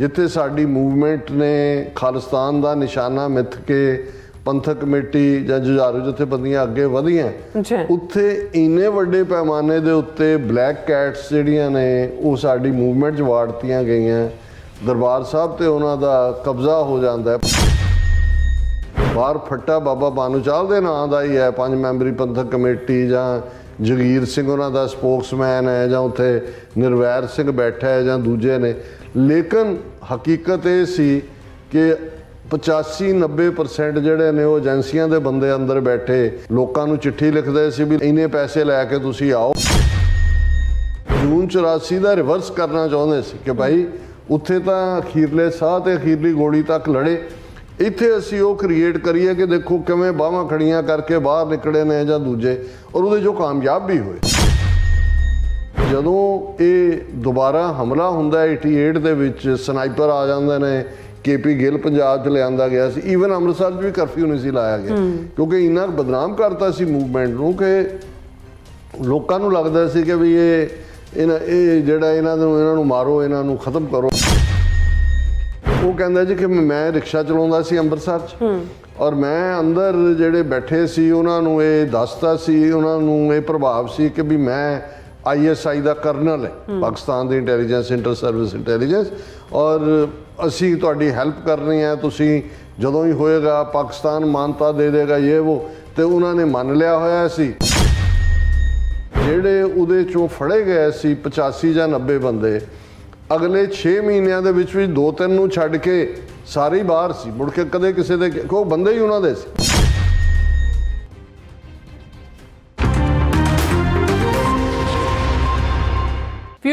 ਜਿੱਥੇ ਸਾਡੀ ਮੂਵਮੈਂਟ ਨੇ ਖਾਲਿਸਤਾਨ ਦਾ ਨਿਸ਼ਾਨਾ ਮਿੱਥ ਕੇ ਪੰਥਕ ਕਮੇਟੀ ਜਾਂ ਜੁਝਾਰੂ ਜਿੱਥੇ ਬੰਦੀਆਂ ਅੱਗੇ ਵਧੀਆਂ ਉੱਥੇ ਇੰਨੇ ਵੱਡੇ ਪੈਮਾਨੇ ਦੇ ਉੱਤੇ ਬਲੈਕ ਕੈਟਸ ਜਿਹੜੀਆਂ ਨੇ ਉਹ ਸਾਡੀ ਮੂਵਮੈਂਟ 'ਚ ਵਾੜਤੀਆਂ ਗਈਆਂ ਦਰਬਾਰ ਸਾਹਿਬ ਤੇ ਉਹਨਾਂ ਦਾ ਕਬਜ਼ਾ ਹੋ ਜਾਂਦਾ ਹੈ ਬਾਹਰ ਫੱਟਾ ਬਾਬਾ ਬਾਨੂਚਾਲ ਦੇ ਨਾਂ ਦਾ ਹੀ ਹੈ ਪੰਜ ਮੈਂਬਰੀ ਪੰਥਕ ਕਮੇਟੀ ਜਾਂ ਜਗੀਰ ਸਿੰਘ ਉਹਨਾਂ ਦਾ ਸਪੋਕਸਮੈਨ ਹੈ ਜਾਂ ਉੱਥੇ ਨਿਰਵੈਰ ਸਿੰਘ ਬੈਠਾ ਹੈ ਜਾਂ ਦੂਜੇ ਨੇ ਲੇਕਿਨ ਹਕੀਕਤ ਇਹ ਸੀ ਕਿ 85-90% ਜਿਹੜੇ ਨੇ ਉਹ ਏਜੰਸੀਆਂ ਦੇ ਬੰਦੇ ਅੰਦਰ ਬੈਠੇ ਲੋਕਾਂ ਨੂੰ ਚਿੱਠੀ ਲਿਖਦੇ ਸੀ ਵੀ ਇੰਨੇ ਪੈਸੇ ਲੈ ਕੇ ਤੁਸੀਂ ਆਓ ਜੂਨ 84 ਦਾ ਰਿਵਰਸ ਕਰਨਾ ਚਾਹੁੰਦੇ ਸੀ ਕਿ ਭਾਈ ਉੱਥੇ ਤਾਂ ਅਖੀਰਲੇ ਸਾਹ ਤੇ ਅਖੀਰਲੀ ਗੋਲੀ ਤੱਕ ਲੜੇ ਇੱਥੇ ਅਸੀਂ ਉਹ ਕ੍ਰੀਏਟ ਕਰੀਏ ਕਿ ਦੇਖੋ ਕਿਵੇਂ ਬਾਹਾਂ ਖੜੀਆਂ ਕਰਕੇ ਬਾਹਰ ਨਿਕੜੇ ਨੇ ਜਾਂ ਦੂਜੇ ਔਰ ਉਹਦੇ ਜੋ ਕਾਮਯਾਬ ਵੀ ਹੋਏ ਜਦੋਂ ਇਹ ਦੁਬਾਰਾ ਹਮਲਾ ਹੁੰਦਾ 88 ਦੇ ਵਿੱਚ ਸਨਾਈਪਰ ਆ ਜਾਂਦੇ ਨੇ ਕੇਪੀ ਗਿੱਲ ਪੰਜਾਬ ਚ ਲਿਆਂਦਾ ਗਿਆ ਸੀ ਈਵਨ ਅੰਮ੍ਰਿਤਸਰ 'ਚ ਵੀ ਕਰਫਿਊ ਨਹੀਂ ਸੀ ਲਾਇਆ ਗਿਆ ਕਿਉਂਕਿ ਇਹਨਾਂ ਬਦਨਾਮ ਕਰਤਾ ਸੀ ਮੂਵਮੈਂਟ ਨੂੰ ਕਿ ਲੋਕਾਂ ਨੂੰ ਲੱਗਦਾ ਸੀ ਕਿ ਵੀ ਇਹ ਇਹਨਾਂ ਇਹ ਜਿਹੜਾ ਇਹਨਾਂ ਨੂੰ ਇਹਨਾਂ ਨੂੰ ਮਾਰੋ ਇਹਨਾਂ ਨੂੰ ਖਤਮ ਕਰੋ ਉਹ ਕਹਿੰਦਾ ਜੀ ਕਿ ਮੈਂ ਰਿਕਸ਼ਾ ਚਲਾਉਂਦਾ ਸੀ ਅੰਮ੍ਰਿਤਸਰ 'ਚ ਔਰ ਮੈਂ ਅੰਦਰ ਜਿਹੜੇ ਬੈਠੇ ਸੀ ਉਹਨਾਂ ਨੂੰ ਇਹ ਦੱਸਦਾ ਸੀ ਉਹਨਾਂ ਨੂੰ ਇਹ ਪ੍ਰਭਾਵ ਸੀ ਕਿ ਵੀ ਮੈਂ ਆਈਐਸਆਈ ਦਾ ਕਰਨਲ ਹੈ ਪਾਕਿਸਤਾਨ ਦੀ ਇੰਟੈਲੀਜੈਂਸ ਇੰਟਰ ਸਰਵਿਸ ਇੰਟੈਲੀਜੈਂਸ ਔਰ ਅਸੀਂ ਤੁਹਾਡੀ ਹੈਲਪ ਕਰਨੀ ਹੈ ਤੁਸੀਂ ਜਦੋਂ ਹੀ ਹੋਏਗਾ ਪਾਕਿਸਤਾਨ ਮਾਨਤਾ ਦੇ ਦੇਗਾ ਇਹ ਉਹ ਤੇ ਉਹਨਾਂ ਨੇ ਮੰਨ ਲਿਆ ਹੋਇਆ ਸੀ ਜਿਹੜੇ ਉਹਦੇ ਚੋਂ ਫੜੇ ਗਏ ਸੀ 85 ਜਾਂ 90 ਬੰਦੇ ਅਗਲੇ 6 ਮਹੀਨਿਆਂ ਦੇ ਵਿੱਚ ਵੀ ਦੋ ਤਿੰਨ ਨੂੰ ਛੱਡ ਕੇ ਸਾਰੇ ਬਾਹਰ ਸੀ ਮੁੜ ਕੇ ਕਦੇ ਕਿਸੇ ਦੇ ਕੋ ਬੰਦੇ ਹੀ ਉਹਨਾਂ ਦੇ ਸੀ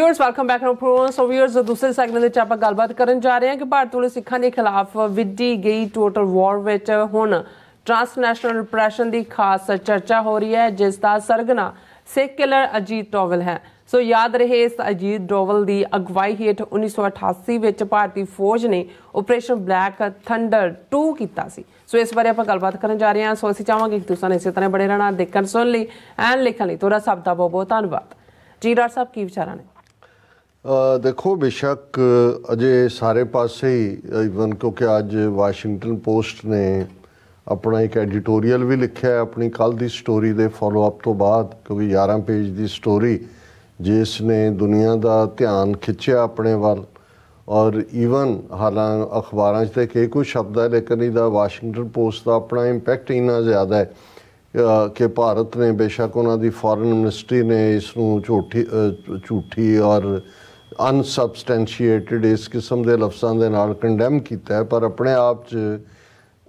viewers welcome back to program so viewers ਦੂਸਰੇ ਸੈਗਮੈਂਟ ਵਿੱਚ ਆਪਾਂ ਗੱਲਬਾਤ ਕਰਨ ਜਾ ਰਹੇ ਹਾਂ ਕਿ ਭਾਰਤ ਵੱਲੋਂ ਸਿੱਖਾਂ ਦੇ ਖਿਲਾਫ ਵਿੱਢੀ ਗਈ ਟੋਟਲ ਵਾਰ ਵਿੱਚ ਹੁਣ ਟ੍ਰਾਂਸਨੈਸ਼ਨਲ ਰਿਪਰੈਸ਼ਨ ਦੀ ਖਾਸ ਚਰਚਾ ਹੋ ਰਹੀ ਹੈ ਜਿਸ ਦਾ ਸਰਗਨਾ ਸਿੱਖ ਕਿਲਰ ਅਜੀਤ ਡੋਵਲ ਹੈ ਸੋ ਯਾਦ ਰਹੇ ਇਸ ਅਜੀਤ ਡੋਵਲ ਦੀ ਅਗਵਾਈ ਹੇਠ 1988 ਵਿੱਚ ਭਾਰਤੀ ਫੌਜ ਨੇ ਆਪਰੇਸ਼ਨ ਬਲੈਕ ਥੰਡਰ 2 ਕੀਤਾ ਸੀ ਸੋ ਇਸ ਬਾਰੇ ਆਪਾਂ ਗੱਲਬਾਤ ਕਰਨ ਜਾ ਰਹੇ ਹਾਂ ਸੋ ਅਸੀਂ ਚਾਹਾਂਗੇ ਕਿ ਤੁਸੀਂ ਇਸੇ ਤਰ੍ਹਾਂ ਬੜੇ ਰਹਿਣਾ ਦੇਖਣ ਸੁਣ ਲਈ ਐਂ ਲਿਖਣ ਲਈ ਤੁਹਾਡਾ ਸਭ ਦਾ ਬਹੁਤ ਬਹੁਤ ਧੰਨਵਾਦ ਜੀ ਡਾਕਟਰ ਸਾਹਿਬ ਕੀ ਵਿਚਾਰਾਂ ਨੇ ਦੇਖੋ ਬਿਸ਼ੱਕ ਅਜੇ ਸਾਰੇ ਪਾਸੇ ਹੀ ਇਵਨ ਕਿਉਂਕਿ ਅੱਜ ਵਾਸ਼ਿੰਗਟਨ ਪੋਸਟ ਨੇ ਆਪਣਾ ਇੱਕ ਐਡੀਟੋਰੀਅਲ ਵੀ ਲਿਖਿਆ ਆਪਣੀ ਕੱਲ ਦੀ ਸਟੋਰੀ ਦੇ ਫਾਲੋ ਅਪ ਤੋਂ ਬਾਅਦ ਕਿਉਂਕਿ 11 ਪੇਜ ਦੀ ਸਟੋਰੀ ਜਿਸ ਨੇ ਦੁਨੀਆ ਦਾ ਧਿਆਨ ਖਿੱਚਿਆ ਆਪਣੇ ਵੱਲ ਔਰ ਇਵਨ ਹਾਲਾਂ ਅਖਬਾਰਾਂ 'ਚ ਤੇ ਕਈ ਕੁ ਸ਼ਬਦ ਹੈ ਲੇਕਿਨ ਇਹਦਾ ਵਾਸ਼ਿੰਗਟਨ ਪੋਸਟ ਦਾ ਆਪਣਾ ਇੰਪੈਕਟ ਇੰਨਾ ਜ਼ਿਆਦਾ ਹੈ ਕਿ ਭਾਰਤ ਨੇ ਬੇਸ਼ੱਕ ਉਹਨਾਂ ਦੀ ਫੋਰਨ ਮਿਨਿਸਟਰੀ ਨੇ ਇਸ ਨੂੰ ਝੂਠੀ ਝੂਠੀ ਔਰ ਅਨਸਬਸਟੈਂਸ਼ੀਏਟਿਡ ਇਸ ਕਿਸਮ ਦੇ ਲਫ਼ਜ਼ਾਂ ਦੇ ਨਾਲ ਕੰਡੈਮ ਕੀਤਾ ਹੈ ਪਰ ਆਪਣੇ ਆਪ 'ਚ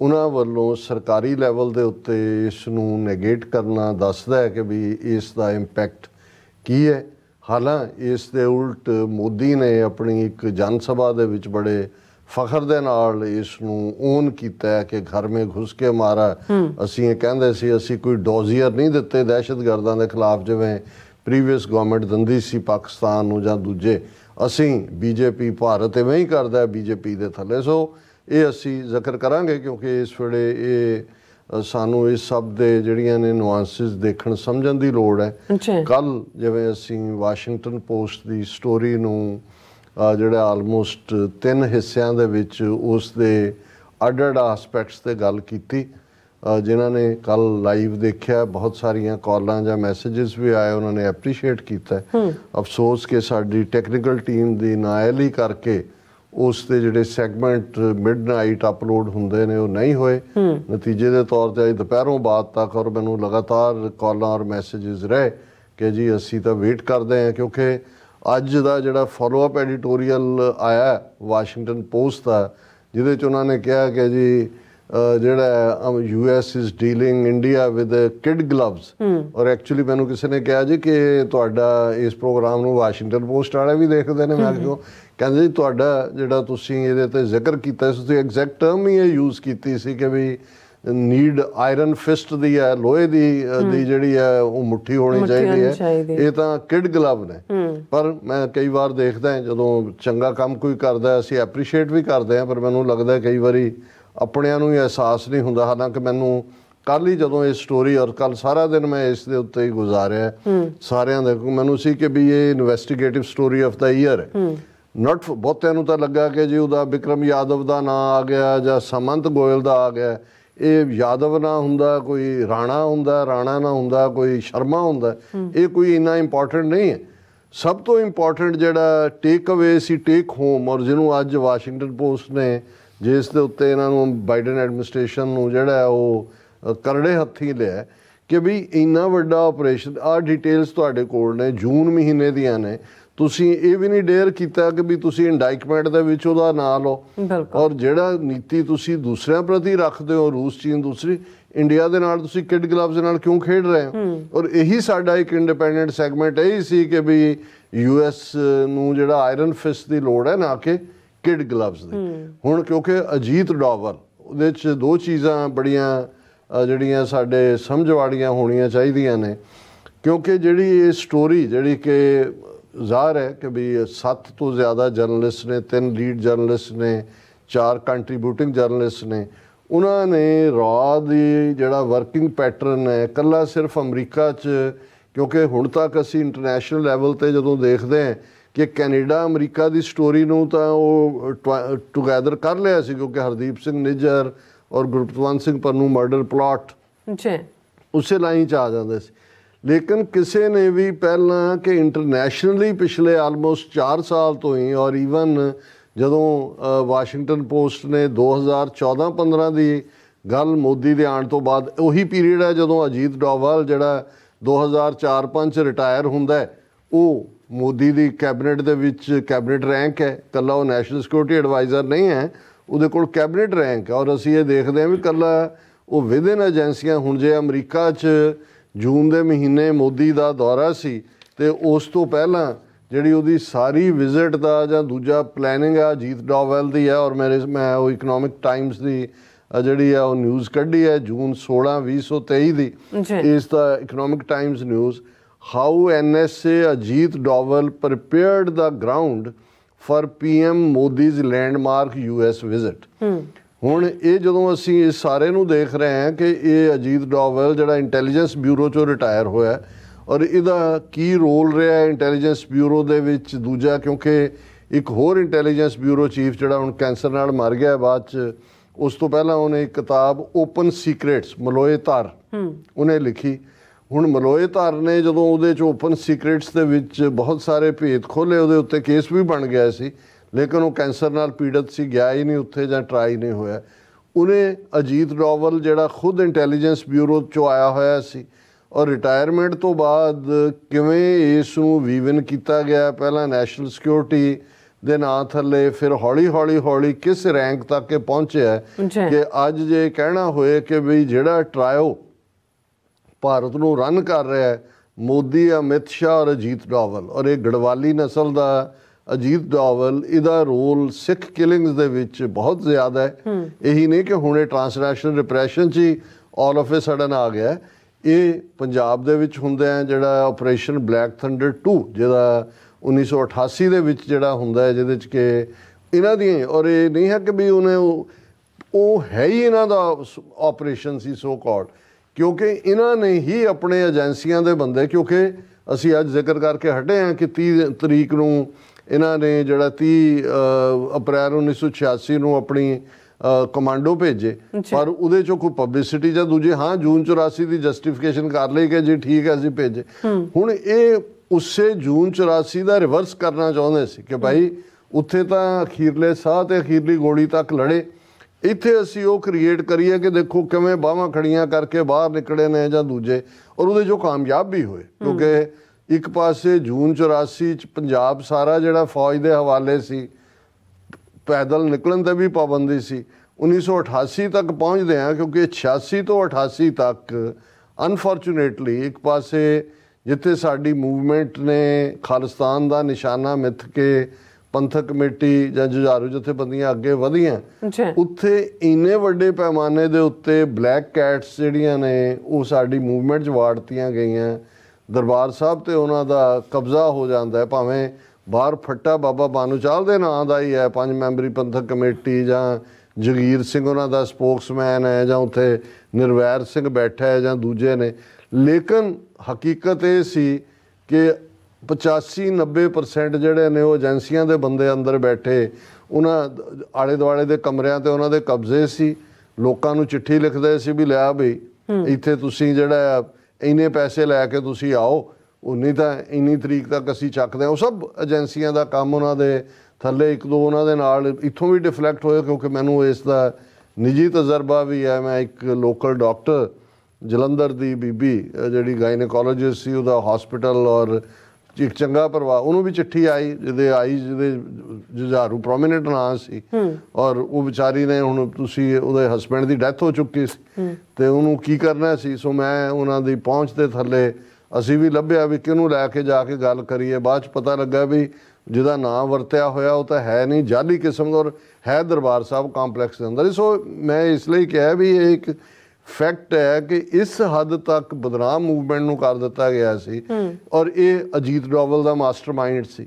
ਉਹਨਾਂ ਵੱਲੋਂ ਸਰਕਾਰੀ ਲੈਵਲ ਦੇ ਉੱਤੇ ਇਸ ਨੂੰ ਨੈਗੇਟ ਕਰਨਾ ਦੱਸਦਾ ਹੈ ਕਿ ਵੀ ਇਸ ਦਾ ਇੰਪੈਕਟ ਕੀ ਹੈ ਹਾਲਾਂ ਇਸ ਦੇ ਉਲਟ ਮੋਦੀ ਨੇ ਆਪਣੀ ਇੱਕ ਜਨ ਸਭਾ ਦੇ ਵਿੱਚ ਬੜੇ ਫਖਰ ਦੇ ਨਾਲ ਇਸ ਨੂੰ ਓਨ ਕੀਤਾ ਕਿ ਘਰ ਮੇ ਘੁਸ ਕੇ ਮਾਰਾ ਅਸੀਂ ਇਹ ਕਹਿੰਦੇ ਸੀ ਅਸੀਂ ਕੋਈ ਡੋਜ਼ੀਅਰ ਨਹੀਂ ਦਿੱਤੇ ਦਹਿਸ਼ਤਗਰਦਾਂ ਦੇ ਖਿਲਾਫ ਜਿਵੇਂ ਪ੍ਰੀਵੀਅਸ ਗਵਰਨਮੈਂਟ ਦੰਦੀ ਸੀ ਪਾਕਿਸਤਾਨ ਨੂੰ ਜਾਂ ਦੂਜੇ ਅਸੀਂ ਬੀਜੇਪੀ ਭਾਰਤ ਐਵੇਂ ਹੀ ਕਰਦਾ ਹੈ ਬੀਜੇਪੀ ਦੇ ਥੱਲੇ ਸੋ ਇਹ ਅਸੀਂ ਜ਼ਿਕਰ ਕਰਾਂਗੇ ਕਿਉਂਕਿ ਇਸ ਵੇਲੇ ਇਹ ਸਾਨੂੰ ਇਸ ਸਭ ਦੇ ਜਿਹੜੀਆਂ ਨੇ ਨੁਆਂਸਸ ਦੇਖਣ ਸਮਝਣ ਦੀ ਲੋੜ ਹੈ ਕੱਲ ਜਿਵੇਂ ਅਸੀਂ ਵਾਸ਼ਿੰਗਟਨ ਪੋਸਟ ਦੀ ਸਟੋਰੀ ਨੂੰ ਜਿਹੜਾ ਆਲਮੋਸਟ ਤਿੰਨ ਹਿੱਸਿਆਂ ਦੇ ਵਿੱਚ ਉਸ ਦੇ ਅਡਡ ਐਸਪੈਕਟਸ ਤੇ ਗੱਲ ਕੀਤੀ ਜਿਨ੍ਹਾਂ ਨੇ ਕੱਲ ਲਾਈਵ ਦੇਖਿਆ ਬਹੁਤ ਸਾਰੀਆਂ ਕਾਲਾਂ ਜਾਂ ਮੈਸੇजेस ਵੀ ਆਏ ਉਹਨਾਂ ਨੇ ਐਪਰੀਸ਼ੀਏਟ ਕੀਤਾ ਅਫਸੋਸ ਕਿ ਸਾਡੀ ਟੈਕਨੀਕਲ ਟੀਮ ਦੀ ਨਾਇਲੀ ਕਰਕੇ ਉਸ ਤੇ ਜਿਹੜੇ ਸੈਗਮੈਂਟ ਮਿਡਨਾਈਟ ਅਪਲੋਡ ਹੁੰਦੇ ਨੇ ਉਹ ਨਹੀਂ ਹੋਏ ਨਤੀਜੇ ਦੇ ਤੌਰ ਤੇ ਅੱਜ ਦੁਪਹਿਰੋਂ ਬਾਅਦ ਤੱਕ ਔਰ ਮੈਨੂੰ ਲਗਾਤਾਰ ਕਾਲਾਂ ਔਰ ਮੈਸੇजेस ਰਹੇ ਕਿ ਜੀ ਅਸੀਂ ਤਾਂ ਵੇਟ ਕਰਦੇ ਹਾਂ ਕਿਉਂਕਿ ਅੱਜ ਦਾ ਜਿਹੜਾ ਫਾਲੋ ਅਪ ਐਡੀਟੋਰੀਅਲ ਆਇਆ ਵਾਸ਼ਿੰਗਟਨ ਪੋਸਟ ਦਾ ਜਿਹਦੇ ਚ ਉਹਨਾਂ ਨੇ ਕਿਹਾ ਕਿ ਜੀ ਜਿਹੜਾ U S is dealing India with kid gloves ਔਰ ਐਕਚੁਅਲੀ ਮੈਨੂੰ ਕਿਸੇ ਨੇ ਕਿਹਾ ਜੀ ਕਿ ਤੁਹਾਡਾ ਇਸ ਪ੍ਰੋਗਰਾਮ ਨੂੰ ਵਾਸ਼ਿੰਗਟਨ ਪੋਸਟ ਵਾਲੇ ਵੀ ਦੇਖਦੇ ਨੇ ਮੈਂ ਕਿਹਾ ਕਹਿੰਦੇ ਜੀ ਤੁਹਾਡਾ ਜਿਹੜਾ ਤੁਸੀਂ ਇਹਦੇ ਤੇ ਜ਼ਿਕਰ ਕੀਤਾ ਸੀ ਤੁਸੀਂ ਐਗਜ਼ੈਕਟ ਟਰਮ ਹੀ ਇਹ ਯੂਜ਼ ਕੀਤੀ ਸੀ ਕਿ ਵੀ ਨੀਡ ਆਇਰਨ ਫਿਸਟ ਦੀ ਹੈ ਲੋਹੇ ਦੀ ਦੀ ਜਿਹੜੀ ਹੈ ਉਹ ਮੁੱਠੀ ਹੋਣੀ ਚਾਹੀਦੀ ਹੈ ਇਹ ਤਾਂ ਕਿਡ ਗਲਵ ਨੇ ਪਰ ਮੈਂ ਕਈ ਵਾਰ ਦੇਖਦਾ ਜਦੋਂ ਚੰਗਾ ਕੰਮ ਕੋਈ ਕਰਦਾ ਅਸੀਂ ਐਪਰੀਸ਼ੀਏਟ ਵੀ ਕਰਦੇ ਹਾਂ ਪਰ ਮੈਨੂੰ ਲੱਗਦਾ ਕਈ ਵਾਰੀ ਆਪਣਿਆਂ ਨੂੰ ਹੀ ਅਹਿਸਾਸ ਨਹੀਂ ਹੁੰਦਾ ਹਾਲਾਂਕਿ ਮੈਨੂੰ ਕੱਲ ਹੀ ਜਦੋਂ ਇਹ ਸਟੋਰੀ ਔਰ ਕੱਲ ਸਾਰਾ ਦਿਨ ਮੈਂ ਇਸ ਦੇ ਉੱਤੇ ਹੀ ਗੁਜ਼ਾਰਿਆ ਸਾਰਿਆਂ ਦੇ ਮੈਨੂੰ ਸੀ ਕਿ ਵੀ ਇਹ investigative story of the year ਹੈ ਨਾਟ ਬਹੁਤਿਆਂ ਨੂੰ ਤਾਂ ਲੱਗਾ ਕਿ ਜੀ ਉਹਦਾ ਵਿਕਰਮ ਯਾਦਵ ਦਾ ਨਾਂ ਆ ਗਿਆ ਜਾਂ ਸਮੰਤ ਗੋਇਲ ਦਾ ਆ ਗਿਆ ਇਹ ਯਾਦਵ ਨਾ ਹੁੰਦਾ ਕੋਈ ਰਾਣਾ ਹੁੰਦਾ ਰਾਣਾ ਨਾ ਹੁੰਦਾ ਕੋਈ ਸ਼ਰਮਾ ਹੁੰਦਾ ਇਹ ਕੋਈ ਇੰਨਾ ਇੰਪੋਰਟੈਂਟ ਨਹੀਂ ਹੈ ਸਭ ਤੋਂ ਇੰਪੋਰਟੈਂਟ ਜਿਹੜਾ ਟੇਕ ਅਵੇ ਸੀ ਟੇਕ ਹੋਮ ਔਰ ਜਿਹਨੂੰ ਅੱਜ ਵਾਸ਼ਿੰਗਟਨ ਪੋਸਟ ਨੇ ਜਿਸ ਦੇ ਉੱਤੇ ਇਹਨਾਂ ਨੂੰ ਬਾਈਡਨ ਐਡਮਿਨਿਸਟ੍ਰੇਸ਼ਨ ਨੂੰ ਜਿਹੜਾ ਉਹ ਕਰੜੇ ਹੱਥੀ ਲਿਆ ਕਿ ਵੀ ਇੰਨਾ ਵੱਡਾ ਆਪਰੇਸ਼ਨ ਆ ਡਿਟੇਲਸ ਤੁਹਾਡੇ ਕੋਲ ਨੇ ਜੂਨ ਮਹੀਨੇ ਦੀਆਂ ਨੇ ਤੁਸੀਂ ਇਹ ਵੀ ਨਹੀਂ ਡੇਅਰ ਕੀਤਾ ਕਿ ਵੀ ਤੁਸੀਂ ਇੰਡਾਈਕਮੈਂਟ ਦੇ ਵਿੱਚ ਉਹਦਾ ਨਾਮ ਲਓ ਔਰ ਜਿਹੜਾ ਨੀਤੀ ਤੁਸੀਂ ਦੂਸਰਿਆਂ ਪ੍ਰਤੀ ਰੱਖਦੇ ਹੋ ਰੂਸ ਚੀਨ ਦੂਸਰੀ ਇੰਡੀਆ ਦੇ ਨਾਲ ਤੁਸੀਂ ਕਿਡ ਗਲਵਸ ਨਾਲ ਕਿਉਂ ਖੇਡ ਰਹੇ ਹੋ ਔਰ ਇਹੀ ਸਾਡਾ ਇੱਕ ਇੰਡੀਪੈਂਡੈਂਟ ਸੈਗਮੈਂਟ ਇਹ ਸੀ ਕਿ ਵੀ ਯੂਐਸ ਨੂੰ ਜਿਹੜਾ ਆਇਰਨ ਫਿਸ ਦੀ ਲੋੜ ਹੈ ਨਾ ਕਿ ਕਿਡ ਗਲਵਸ ਦੇ ਹੁਣ ਕਿਉਂਕਿ ਅਜੀਤ ਡੋਵਰ ਉਹਦੇ ਚ ਦੋ ਚੀਜ਼ਾਂ ਬੜੀਆਂ ਜਿਹੜੀਆਂ ਸਾਡੇ ਸਮਝ ਵਾਲੀਆਂ ਹੋਣੀਆਂ ਚਾਹੀਦੀਆਂ ਨੇ ਕਿਉਂਕਿ ਜਿਹੜੀ ਇਹ ਸਟੋਰੀ ਜਿਹੜੀ ਕਿ ਜ਼ਾਹਰ ਹੈ ਕਿ ਵੀ 7 ਤੋਂ ਜ਼ਿਆਦਾ ਜਰਨਲਿਸਟ ਨੇ ਤਿੰਨ ਲੀਡ ਜਰਨਲਿਸਟ ਨੇ ਚਾਰ ਕੰਟਰੀਬਿਊਟਿੰਗ ਜਰਨਲਿਸਟ ਨੇ ਉਹਨਾਂ ਨੇ ਰਾ ਦੀ ਜਿਹੜਾ ਵਰਕਿੰਗ ਪੈਟਰਨ ਹੈ ਕੱਲਾ ਸਿਰਫ ਅਮਰੀਕਾ 'ਚ ਕਿਉਂਕਿ ਹੁਣ ਤੱਕ ਅਸੀਂ ਇੰਟਰਨੈਸ਼ਨਲ ਲੈਵਲ ਤੇ ਜਦੋਂ ਦੇਖਦੇ ਹਾਂ ਕਿ ਕੈਨੇਡਾ ਅਮਰੀਕਾ ਦੀ ਸਟੋਰੀ ਨੂੰ ਤਾਂ ਉਹ ਟੁਗੇਦਰ ਕਰ ਲਿਆ ਸੀ ਕਿਉਂਕਿ ਹਰਦੀਪ ਸਿੰਘ ਨਿਜਰ ਔਰ ਗੁਰਪ੍ਰਵਾਨ ਸਿੰਘ ਨੂੰ ਮਰਡਰ ਪਲਾਟ ਜੀ ਉਸੇ ਲਾਈਨ 'ਚ ਆ ਜਾਂਦੇ ਸੀ ਲੇਕਿਨ ਕਿਸੇ ਨੇ ਵੀ ਪਹਿਲਾਂ ਕਿ ਇੰਟਰਨੈਸ਼ਨਲੀ ਪਿਛਲੇ ਆਲਮੋਸਟ 4 ਸਾਲ ਤੋਂ ਹੀ ਔਰ ਈਵਨ ਜਦੋਂ ਵਾਸ਼ਿੰਗਟਨ ਪੋਸਟ ਨੇ 2014-15 ਦੀ ਗੱਲ ਮੋਦੀ ਦੇ ਆਉਣ ਤੋਂ ਬਾਅਦ ਉਹੀ ਪੀਰੀਅਡ ਹੈ ਜਦੋਂ ਅਜੀਤ ਡੋਵਾਲ ਜਿਹੜਾ 2004-5 ਰਿਟਾਇਰ ਹੁੰਦਾ ਉਹ ਮੋਦੀ ਦੀ ਕੈਬਨਿਟ ਦੇ ਵਿੱਚ ਕੈਬਨਿਟ ਰੈਂਕ ਹੈ ਕੱਲਾ ਉਹ ਨੈਸ਼ਨਲ ਸਿਕਿਉਰਿਟੀ ਐਡਵਾਈਜ਼ਰ ਨਹੀਂ ਹੈ ਉਹਦੇ ਕੋਲ ਕੈਬਨਿਟ ਰੈਂਕ ਹੈ ਔਰ ਅਸੀਂ ਇਹ ਦੇਖਦੇ ਹਾਂ ਵੀ ਕੱਲਾ ਉਹ ਵਿਦਨ ਏਜੰਸੀਆਂ ਹੁਣ ਜੇ ਅਮਰੀਕਾ 'ਚ ਜੂਨ ਦੇ ਮਹੀਨੇ ਮੋਦੀ ਦਾ ਦੌਰਾ ਸੀ ਤੇ ਉਸ ਤੋਂ ਪਹਿਲਾਂ ਜਿਹੜੀ ਉਹਦੀ ਸਾਰੀ ਵਿਜ਼ਿਟ ਦਾ ਜਾਂ ਦੂਜਾ ਪਲੈਨਿੰਗ ਆ ਜੀਤ ਡੋਵਲ ਦੀ ਹੈ ਔਰ ਮੇਰੇ ਮੈਂ ਉਹ ਇਕਨੋਮਿਕ ਟਾਈਮਸ ਦੀ ਜਿਹੜੀ ਆ ਉਹ ਨਿਊਜ਼ ਕੱਢੀ ਹੈ ਜੂਨ 16 2023 ਦੀ ਇਸ ਦਾ Economic Times news how NSA Ajit Doval prepared the ground for PM Modi's landmark US visit. Hmm. ਹੁਣ ਇਹ ਜਦੋਂ ਅਸੀਂ ਇਸ ਸਾਰੇ ਨੂੰ ਦੇਖ ਰਹੇ ਹਾਂ ਕਿ ਇਹ ਅਜੀਤ ਡੋਵਲ ਜਿਹੜਾ ਇੰਟੈਲੀਜੈਂਸ ਬਿਊਰੋ ਚੋਂ ਰਿਟਾਇਰ ਹੋਇਆ ਔਰ ਇਹਦਾ ਕੀ ਰੋਲ ਰਿਹਾ ਹੈ ਇੰਟੈਲੀਜੈਂਸ ਬਿਊਰੋ ਦੇ ਵਿੱਚ ਦੂਜਾ ਕਿਉਂਕਿ ਇੱਕ ਹੋਰ ਇੰਟੈਲੀਜੈਂਸ ਬਿਊਰੋ ਚੀਫ ਜਿਹੜਾ ਹੁਣ ਕੈਂਸਰ ਨਾਲ ਮਰ ਗਿਆ ਬਾਅਦ ਚ ਉਸ ਤੋਂ ਪਹਿਲਾਂ ਉਹਨੇ ਇੱਕ ਕਿਤਾਬ ਓਪਨ ਸੀਕ੍ਰੇਟਸ ਮਲੋਏ ਤਾਰ ਉਹਨੇ ਲਿਖੀ ਹੁਣ ਮਲੋਏ ਧਰ ਨੇ ਜਦੋਂ ਉਹਦੇ ਚ ਓਪਨ ਸੀਕ੍ਰੀਟਸ ਦੇ ਵਿੱਚ ਬਹੁਤ ਸਾਰੇ ਭੇਦ ਖੋਲੇ ਉਹਦੇ ਉੱਤੇ ਕੇਸ ਵੀ ਬਣ ਗਿਆ ਸੀ ਲੇਕਿਨ ਉਹ ਕੈਂਸਰ ਨਾਲ ਪੀੜਤ ਸੀ ਗਿਆ ਹੀ ਨਹੀਂ ਉੱਥੇ ਜਾਂ ਟਰਾਈ ਨਹੀਂ ਹੋਇਆ ਉਹਨੇ ਅਜੀਤ ਡੋਵਲ ਜਿਹੜਾ ਖੁਦ ਇੰਟੈਲੀਜੈਂਸ ਬਿਊਰੋ ਚੋਂ ਆਇਆ ਹੋਇਆ ਸੀ ਔਰ ਰਿਟਾਇਰਮੈਂਟ ਤੋਂ ਬਾਅਦ ਕਿਵੇਂ ਇਸ ਨੂੰ ਵੀਵਨ ਕੀਤਾ ਗਿਆ ਪਹਿਲਾਂ ਨੈਸ਼ਨਲ ਸਿਕਿਉਰਿਟੀ ਦੇ ਨਾਂ ਥੱਲੇ ਫਿਰ ਹੌਲੀ ਹੌਲੀ ਹੌਲੀ ਕਿਸ ਰੈਂਕ ਤੱਕ ਪਹੁੰਚਿਆ ਕਿ ਅੱਜ ਜੇ ਕਹਿਣਾ ਹੋਏ ਕਿ ਵੀ ਜਿਹੜਾ ਟਰਾਇਓ ਭਾਰਤ ਨੂੰ ਰਨ ਕਰ ਰਿਹਾ ਹੈ ਮੋਦੀ ਅਮਿਤ ਸ਼ਾਹ ਔਰ ਅਜੀਤ ਡਾਵਲ ਔਰ ਇਹ ਗੜਵਾਲੀ ਨਸਲ ਦਾ ਅਜੀਤ ਡਾਵਲ ਇਹਦਾ ਰੋਲ ਸਿੱਖ ਕਿਲਿੰਗਸ ਦੇ ਵਿੱਚ ਬਹੁਤ ਜ਼ਿਆਦਾ ਹੈ ਇਹੀ ਨਹੀਂ ਕਿ ਹੁਣ ਇਹ ਟ੍ਰਾਂਸਨੈਸ਼ਨਲ ਰਿਪਰੈਸ਼ਨ 'ਚ ਹੀ ਆਲ ਆਫ ਅ ਸਡਨ ਆ ਗਿਆ ਇਹ ਪੰਜਾਬ ਦੇ ਵਿੱਚ ਹੁੰਦੇ ਆ ਜਿਹੜਾ ਆਪਰੇਸ਼ਨ ਬਲੈਕ ਥੰਡਰ 2 ਜਿਹਦਾ 1988 ਦੇ ਵਿੱਚ ਜਿਹੜਾ ਹੁੰਦਾ ਹੈ ਜਿਹਦੇ ਵਿੱਚ ਕਿ ਇਹਨਾਂ ਦੀ ਔਰ ਇਹ ਨਹੀਂ ਹੈ ਕਿ ਵੀ ਉਹਨੇ ਉਹ ਹੈ ਹੀ ਇਹਨਾਂ ਦਾ ਆਪਰੇਸ਼ਨ ਸੀ ਸੋ ਕਾਲਡ ਕਿਉਂਕਿ ਇਹਨਾਂ ਨੇ ਹੀ ਆਪਣੇ ਏਜੰਸੀਆਂ ਦੇ ਬੰਦੇ ਕਿਉਂਕਿ ਅਸੀਂ ਅੱਜ ਜ਼ਿਕਰ ਕਰਕੇ ਹਟੇ ਹਾਂ ਕਿ 30 ਤਰੀਕ ਨੂੰ ਇਹਨਾਂ ਨੇ ਜਿਹੜਾ 30 ਅਪ੍ਰੈਲ 1986 ਨੂੰ ਆਪਣੀ ਕਮਾਂਡੋ ਭੇਜੇ ਪਰ ਉਹਦੇ ਚੋਂ ਕੋਈ ਪਬਲਿਸਿਟੀ ਜਾਂ ਦੂਜੇ ਹਾਂ ਜੂਨ 84 ਦੀ ਜਸਟੀਫਿਕੇਸ਼ਨ ਕਰ ਲਈ ਕਿ ਜੀ ਠੀਕ ਹੈ ਅਸੀਂ ਭੇਜੇ ਹੁਣ ਇਹ ਉਸੇ ਜੂਨ 84 ਦਾ ਰਿਵਰਸ ਕਰਨਾ ਚਾਹੁੰਦੇ ਸੀ ਕਿ ਭਾਈ ਉੱਥੇ ਤਾਂ ਅਖੀਰਲੇ ਸਾਹ ਤੇ ਅਖੀਰਲੀ ਗੋਲੀ ਤੱਕ ਲੜੇ ਇੱਥੇ ਅਸੀਂ ਉਹ ਕ੍ਰੀਏਟ ਕਰੀਏ ਕਿ ਦੇਖੋ ਕਿਵੇਂ ਬਾਹਾਂ ਖੜੀਆਂ ਕਰਕੇ ਬਾਹਰ ਨਿਕਲੇ ਨੇ ਜਾਂ ਦੂਜੇ ਔਰ ਉਹਦੇ ਜੋ ਕਾਮਯਾਬ ਵੀ ਹੋਏ ਕਿਉਂਕਿ ਇੱਕ ਪਾਸੇ ਜੂਨ 84 ਚ ਪੰਜਾਬ ਸਾਰਾ ਜਿਹੜਾ ਫੌਜ ਦੇ ਹਵਾਲੇ ਸੀ ਪੈਦਲ ਨਿਕਲਣ ਤੇ ਵੀ ਪਾਬੰਦੀ ਸੀ 1988 ਤੱਕ ਪਹੁੰਚਦੇ ਆ ਕਿਉਂਕਿ 86 ਤੋਂ 88 ਤੱਕ ਅਨਫੋਰਚੂਨੇਟਲੀ ਇੱਕ ਪਾਸੇ ਜਿੱਥੇ ਸਾਡੀ ਮੂਵਮੈਂਟ ਨੇ ਖਾਲਿਸਤਾਨ ਦਾ ਨਿਸ਼ਾਨਾ ਮਿੱਥ ਕੇ ਪੰਥਕ ਕਮੇਟੀ ਜਾਂ ਜੁਝਾਰੂ ਜਥੇਬੰਦੀਆਂ ਅੱਗੇ ਵਧੀਆਂ ਉੱਥੇ ਇੰਨੇ ਵੱਡੇ ਪੈਮਾਨੇ ਦੇ ਉੱਤੇ ਬਲੈਕ ਕੈਟਸ ਜਿਹੜੀਆਂ ਨੇ ਉਹ ਸਾਡੀ ਮੂਵਮੈਂਟ 'ਚ ਵਾੜਤੀਆਂ ਗਈਆਂ ਦਰਬਾਰ ਸਾਹਿਬ ਤੇ ਉਹਨਾਂ ਦਾ ਕਬਜ਼ਾ ਹੋ ਜਾਂਦਾ ਹੈ ਭਾਵੇਂ ਬਾਹਰ ਫੱਟਾ ਬਾਬਾ ਬਾਨੂਚਾਲ ਦੇ ਨਾਂ ਦਾ ਹੀ ਹੈ ਪੰਜ ਮੈਂਬਰੀ ਪੰਥਕ ਕਮੇਟੀ ਜਾਂ ਜਗੀਰ ਸਿੰਘ ਉਹਨਾਂ ਦਾ ਸਪੋਕਸਮੈਨ ਹੈ ਜਾਂ ਉੱਥੇ ਨਿਰਵੈਰ ਸਿੰਘ ਬੈਠਾ ਹੈ ਜਾਂ ਦੂਜੇ ਨੇ ਲੇਕਿਨ ਹਕੀਕਤ ਇਹ ਸੀ ਕਿ 85 90% ਜਿਹੜੇ ਨੇ ਉਹ ਏਜੰਸੀਆਂ ਦੇ ਬੰਦੇ ਅੰਦਰ ਬੈਠੇ ਉਹਨਾਂ ਆਲੇ ਦੁਆਲੇ ਦੇ ਕਮਰਿਆਂ ਤੇ ਉਹਨਾਂ ਦੇ ਕਬਜ਼ੇ ਸੀ ਲੋਕਾਂ ਨੂੰ ਚਿੱਠੀ ਲਿਖਦੇ ਸੀ ਵੀ ਲਿਆ ਬਈ ਇੱਥੇ ਤੁਸੀਂ ਜਿਹੜਾ ਇੰਨੇ ਪੈਸੇ ਲੈ ਕੇ ਤੁਸੀਂ ਆਓ ਉਨੀ ਤਾਂ ਇੰਨੀ ਤਰੀਕ ਤੱਕ ਅਸੀਂ ਚੱਕਦੇ ਆ ਉਹ ਸਭ ਏਜੰਸੀਆਂ ਦਾ ਕੰਮ ਉਹਨਾਂ ਦੇ ਥੱਲੇ ਇੱਕ ਦੋ ਉਹਨਾਂ ਦੇ ਨਾਲ ਇੱਥੋਂ ਵੀ ਡਿਫਲੈਕਟ ਹੋਇਆ ਕਿਉਂਕਿ ਮੈਨੂੰ ਇਸ ਦਾ ਨਿੱਜੀ ਤਜਰਬਾ ਵੀ ਹੈ ਮੈਂ ਇੱਕ ਲੋਕਲ ਡਾਕਟਰ ਜਲੰਧਰ ਦੀ ਬੀਬੀ ਜਿਹੜੀ ਗਾਇਨੇਕੋਲੋਜਿਸਟ ਸੀ ਉਹਦਾ ਹਸਪੀਟਲ ਔਰ ਇੱਕ ਚੰਗਾ ਪਰਵਾ ਉਹਨੂੰ ਵੀ ਚਿੱਠੀ ਆਈ ਜਿਹਦੇ ਆਈ ਜਿਹਦੇ ਜੁਝਾਰੂ ਪ੍ਰੋਮਿਨੈਂਟ ਨਾਂ ਸੀ ਔਰ ਉਹ ਵਿਚਾਰੀ ਨੇ ਹੁਣ ਤੁਸੀਂ ਉਹਦੇ ਹਸਬੰਡ ਦੀ ਡੈਥ ਹੋ ਚੁੱਕੀ ਸੀ ਤੇ ਉਹਨੂੰ ਕੀ ਕਰਨਾ ਸੀ ਸੋ ਮੈਂ ਉਹਨਾਂ ਦੀ ਪਹੁੰਚ ਦੇ ਥੱਲੇ ਅਸੀਂ ਵੀ ਲੱਭਿਆ ਵੀ ਕਿਹਨੂੰ ਲੈ ਕੇ ਜਾ ਕੇ ਗੱਲ ਕਰੀਏ ਬਾਅਦ ਚ ਪਤਾ ਲੱਗਾ ਵੀ ਜਿਹਦਾ ਨਾਮ ਵਰਤਿਆ ਹੋਇਆ ਉਹ ਤਾਂ ਹੈ ਨਹੀਂ ਜਾਲੀ ਕਿਸਮ ਦਾ ਔਰ ਹੈ ਦਰਬਾਰ ਸਾਹਿਬ ਕੰਪਲੈਕਸ ਦੇ ਅੰਦਰ ਸੋ ਮੈਂ ਇਸ ਲਈ ਕਿਹਾ ਵੀ ਇਹ ਇੱਕ ਫੈਕਟ ਹੈ ਕਿ ਇਸ ਹੱਦ ਤੱਕ ਬਦਨਾਮ ਮੂਵਮੈਂਟ ਨੂੰ ਕਰ ਦਿੱਤਾ ਗਿਆ ਸੀ ਔਰ ਇਹ ਅਜੀਤ ਡੋਵਲ ਦਾ ਮਾਸਟਰਮਾਈਂਡ ਸੀ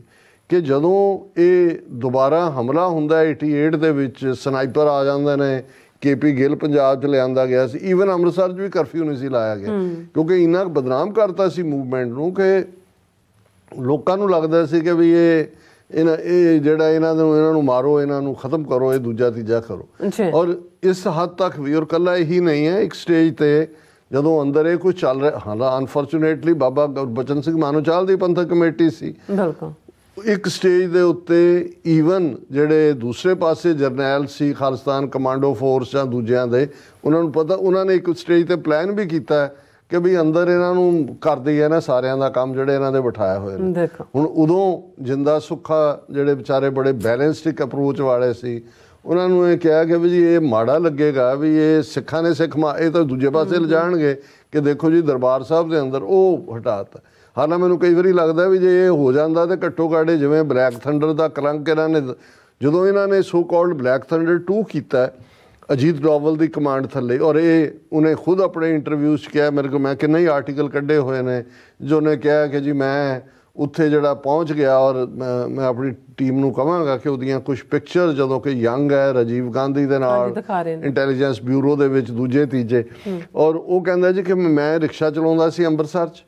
ਕਿ ਜਦੋਂ ਇਹ ਦੁਬਾਰਾ ਹਮਲਾ ਹੁੰਦਾ 88 ਦੇ ਵਿੱਚ ਸਨਾਈਪਰ ਆ ਜਾਂਦੇ ਨੇ ਕੇਪੀ ਗਿੱਲ ਪੰਜਾਬ 'ਚ ਲਿਆਂਦਾ ਗਿਆ ਸੀ ਈਵਨ ਅੰਮ੍ਰਿਤਸਰ 'ਚ ਵੀ ਕਰਫਿਊ ਨਹੀਂ ਸੀ ਲਾਇਆ ਗਿਆ ਕਿਉਂਕਿ ਇੰਨਾ ਬਦਨਾਮ ਕਰਤਾ ਸੀ ਮੂਵਮੈਂਟ ਨੂੰ ਕਿ ਲੋਕਾਂ ਨੂੰ ਲੱਗਦਾ ਸੀ ਕਿ ਵੀ ਇਹ ਇਹਨਾਂ ਇਹ ਜਿਹੜਾ ਇਹਨਾਂ ਨੂੰ ਇਹਨਾਂ ਨੂੰ ਮਾਰੋ ਇਹਨਾਂ ਨੂੰ ਖਤਮ ਕਰੋ ਇਹ ਦੂਜਾ ਤੀਜਾ ਕਰੋ ਔਰ ਇਸ ਹੱਦ ਤੱਕ ਵੀ ਔਰ ਕੱਲਾ ਹੀ ਨਹੀਂ ਹੈ ਇੱਕ ਸਟੇਜ ਤੇ ਜਦੋਂ ਅੰਦਰ ਇਹ ਕੁਝ ਚੱਲ ਰਿਹਾ ਹਾਲਾ ਅਨਫੋਰਚੂਨੇਟਲੀ ਬਾਬਾ ਗੁਰਬਚਨ ਸਿੰਘ ਮਾਨੋਚਾਲ ਦੀ ਪੰਥਕ ਕਮੇਟੀ ਸੀ ਬਿਲਕੁਲ ਇੱਕ ਸਟੇਜ ਦੇ ਉੱਤੇ ਈਵਨ ਜਿਹੜੇ ਦੂਸਰੇ ਪਾਸੇ ਜਰਨੈਲ ਸੀ ਖਾਲਸਤਾਨ ਕਮਾਂਡੋ ਫੋਰਸ ਜਾਂ ਦੂਜਿਆਂ ਦੇ ਉਹਨਾਂ ਨੂੰ ਪਤਾ ਉਹਨਾਂ ਨੇ ਇੱਕ ਸਟੇਜ ਤੇ ਪਲਾਨ ਵੀ ਕੀਤਾ ਹੈ ਕਿ ਵੀ ਅੰਦਰ ਇਹਨਾਂ ਨੂੰ ਕਰਦੀ ਹੈ ਨਾ ਸਾਰਿਆਂ ਦਾ ਕੰਮ ਜਿਹੜੇ ਇਹਨਾਂ ਦੇ ਬਿਠਾਇਆ ਹੋਏ ਨੇ ਹੁਣ ਉਦੋਂ ਜਿੰਦਾ ਸੁੱਖਾ ਜਿਹੜੇ ਵਿਚਾਰੇ ਬੜੇ ਬੈਲੈਂਸਡ ਇੱਕ ਅਪਰੋਚ ਵਾਲੇ ਸੀ ਉਹਨਾਂ ਨੂੰ ਇਹ ਕਿਹਾ ਕਿ ਵੀ ਜੀ ਇਹ ਮਾੜਾ ਲੱਗੇਗਾ ਵੀ ਇਹ ਸਿੱਖਾਂ ਨੇ ਸਿੱਖ ਮਾ ਇਹ ਤਾਂ ਦੂਜੇ ਪਾਸੇ ਜਾਣਗੇ ਕਿ ਦੇਖੋ ਜੀ ਦਰਬਾਰ ਸਾਹਿਬ ਦੇ ਅੰਦਰ ਉਹ ਹਟਾਤਾ ਹਾਲਾਂ ਮੈਨੂੰ ਕਈ ਵਾਰੀ ਲੱਗਦਾ ਵੀ ਜੇ ਇਹ ਹੋ ਜਾਂਦਾ ਤੇ ਘੱਟੋ ਘਾੜੇ ਜਿਵੇਂ ਬਲੈਕ ਥੰਡਰ ਦਾ ਕਲੰਕ ਇਹਨਾਂ ਨੇ ਜਦੋਂ ਇਹਨਾਂ ਨੇ ਸੋ ਕਾਲਡ ਬਲੈਕ ਥੰਡਰ 2 ਕੀਤਾ ਅਜੀਤ ਡੋਵਲ ਦੀ ਕਮਾਂਡ ਥੱਲੇ ਔਰ ਇਹ ਉਹਨੇ ਖੁਦ ਆਪਣੇ ਇੰਟਰਵਿਊਸ 'ਚ ਕਿਹਾ ਮੇਰੇ ਕੋ ਮੈਂ ਕਿੰਨੇ ਆਰਟੀਕਲ ਕੱਢੇ ਹੋਏ ਨੇ ਜੋ ਉਹਨੇ ਕਿਹਾ ਕਿ ਜੀ ਮੈਂ ਉੱਥੇ ਜਿਹੜਾ ਪਹੁੰਚ ਗਿਆ ਔਰ ਮੈਂ ਆਪਣੀ ਟੀਮ ਨੂੰ ਕਹਾਂਗਾ ਕਿ ਉਹਦੀਆਂ ਕੁਝ ਪਿਕਚਰ ਜਦੋਂ ਕਿ ਯੰਗ ਹੈ ਰਜੀਵ ਗਾਂਧੀ ਦੇ ਨਾਲ ਇੰਟੈਲੀਜੈਂਸ ਬਿਊਰੋ ਦੇ ਵਿੱਚ ਦੂਜੇ ਤੀਜੇ ਔਰ ਉਹ ਕਹਿੰਦਾ ਜੀ ਕਿ ਮੈਂ ਰਿਕਸ਼ਾ ਚਲਾਉਂਦਾ ਸੀ ਅੰਮ੍ਰਿਤਸਰ 'ਚ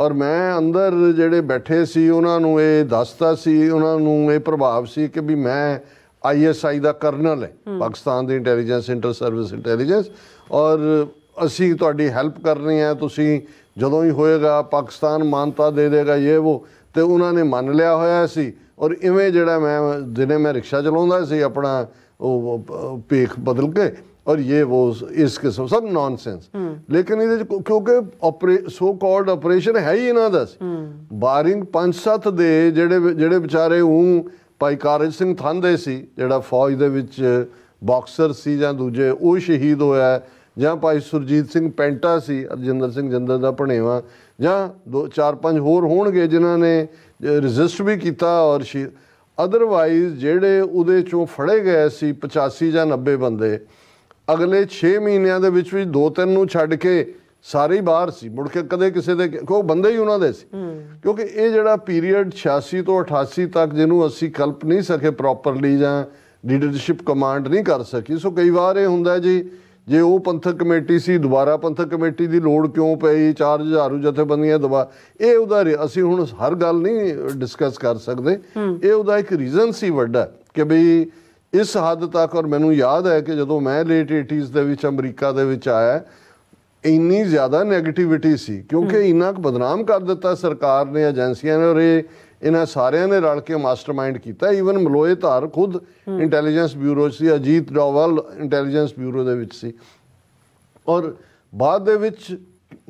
ਔਰ ਮੈਂ ਅੰਦਰ ਜਿਹੜੇ ਬੈਠੇ ਸੀ ਉਹਨਾਂ ਨੂੰ ਇਹ ਦੱਸਦਾ ਸੀ ਉਹਨਾਂ ਨੂੰ ਇਹ ਪ੍ਰਭਾਵ ਸੀ ਕਿ ਵੀ ਮੈਂ ਆਈਐਸਆਈ ਦਾ ਕਰਨਲ ਹੈ ਪਾਕਿਸਤਾਨ ਦੀ ਇੰਟੈਲੀਜੈਂਸ ਇੰਟਰ ਸਰਵਿਸ ਇੰਟੈਲੀਜੈਂਸ ਔਰ ਅਸੀਂ ਤੁਹਾਡੀ ਹੈਲਪ ਕਰਨੀ ਹੈ ਤੁਸੀਂ ਜਦੋਂ ਹੀ ਹੋਏਗਾ ਪਾਕਿਸਤਾਨ ਮਾਨਤਾ ਦੇ ਦੇਗਾ ਇਹ ਉਹ ਤੇ ਉਹਨਾਂ ਨੇ ਮੰਨ ਲਿਆ ਹੋਇਆ ਸੀ ਔਰ ਇਵੇਂ ਜਿਹੜਾ ਮੈਂ ਦਿਨੇ ਮੈਂ ਰਿਕਸ਼ਾ ਚਲਾਉਂਦਾ ਸੀ ਆਪਣਾ ਉਹ ਪੇਖ ਬਦਲ ਕੇ ਔਰ ਇਹ ਉਹ ਇਸ ਕਿਸਮ ਸਭ ਨੌਨਸੈਂਸ ਲੇਕਿਨ ਇਹਦੇ ਕਿਉਂਕਿ ਸੋ ਕਾਲਡ ਆਪਰੇਸ਼ਨ ਹੈ ਹੀ ਇਹਨਾਂ ਦਾ ਬਾਰਿੰਗ 5-7 ਦੇ ਜਿਹੜੇ ਜਿਹੜੇ ਵਿਚਾਰੇ ਉਹ ਭਾਈ ਕਾਰਜ ਸਿੰਘ ਥੰਦੇ ਸੀ ਜਿਹੜਾ ਫੌਜ ਦੇ ਵਿੱਚ ਬਾਕਸਰ ਸੀ ਜਾਂ ਦੂਜੇ ਉਹ ਸ਼ਹੀਦ ਹੋਇਆ ਜਾਂ ਭਾਈ ਸੁਰਜੀਤ ਸਿੰਘ ਪੈਂਟਾ ਸੀ ਅਰਜਿੰਦਰ ਸਿੰਘ ਜੰਦਰ ਦਾ ਭਣੇਵਾ ਜਾਂ ਦੋ ਚਾਰ ਪੰਜ ਹੋਰ ਹੋਣਗੇ ਜਿਨ੍ਹਾਂ ਨੇ ਰੈਜ਼ਿਸਟ ਵੀ ਕੀਤਾ ਔਰ ਅਦਰਵਾਈਜ਼ ਜਿਹੜੇ ਉਹਦੇ ਚੋਂ ਫੜੇ ਗਏ ਸੀ 85 ਜਾਂ 90 ਬੰਦੇ ਅਗਲੇ 6 ਮਹੀਨਿਆਂ ਦੇ ਵਿੱਚ ਵੀ ਦੋ ਤਿੰਨ ਨੂੰ ਛੱਡ ਕੇ ਸਾਰੇ ਬਾਹਰ ਸੀ ਮੁੜ ਕੇ ਕਦੇ ਕਿਸੇ ਦੇ ਕੋ ਬੰਦੇ ਹੀ ਉਹਨਾਂ ਦੇ ਸੀ ਕਿਉਂਕਿ ਇਹ ਜਿਹੜਾ ਪੀਰੀਅਡ 86 ਤੋਂ 88 ਤੱਕ ਜਿਹਨੂੰ ਅਸੀਂ ਕਲਪ ਨਹੀਂ ਸਕੇ ਪ੍ਰੋਪਰਲੀ ਜਾਂ ਲੀਡਰਸ਼ਿਪ ਕਮਾਂਡ ਨਹੀਂ ਕਰ ਸਕੀ ਸੋ ਕਈ ਵਾਰ ਇਹ ਹੁੰਦਾ ਜੀ ਜੇ ਉਹ ਪੰਥਕ ਕਮੇਟੀ ਸੀ ਦੁਬਾਰਾ ਪੰਥਕ ਕਮੇਟੀ ਦੀ ਲੋੜ ਕਿਉਂ ਪਈ 4000 ਜਥੇਬੰਦੀਆਂ ਦਵਾ ਇਹ ਉਹਦਾ ਅਸੀਂ ਹੁਣ ਹਰ ਗੱਲ ਨਹੀਂ ਡਿਸਕਸ ਕਰ ਸਕਦੇ ਇਹ ਉਹਦਾ ਇੱਕ ਰੀਜ਼ਨ ਸੀ ਵੱਡਾ ਕਿ ਬਈ ਇਸ ਹੱਦ ਤੱਕ ਔਰ ਮੈਨੂੰ ਯਾਦ ਹੈ ਕਿ ਜਦੋਂ ਮੈਂ ਲੇਟ 80s ਦੇ ਵਿੱਚ ਅਮਰੀਕਾ ਦੇ ਵਿੱਚ ਆਇਆ ਇੰਨੀ ਜ਼ਿਆਦਾ ਨੈਗੇਟਿਵਿਟੀ ਸੀ ਕਿਉਂਕਿ ਇੰਨਾ ਕੁ ਬਦਨਾਮ ਕਰ ਦਿੱਤਾ ਸਰਕਾਰ ਨੇ ਏਜੰਸੀਆਂ ਨੇ ਔਰ ਇਹ ਇਹਨਾਂ ਸਾਰਿਆਂ ਨੇ ਰਲ ਕੇ ਮਾਸਟਰਮਾਈਂਡ ਕੀਤਾ ਈਵਨ ਮਲੋਏ ਧਾਰ ਖੁਦ ਇੰਟੈਲੀਜੈਂਸ ਬਿਊਰੋ ਸੀ ਅਜੀਤ ਡੋਵਲ ਇੰਟੈਲੀਜੈਂਸ ਬਿਊਰੋ ਦੇ ਵਿੱਚ ਸੀ ਔਰ ਬਾਅਦ ਦੇ ਵਿੱਚ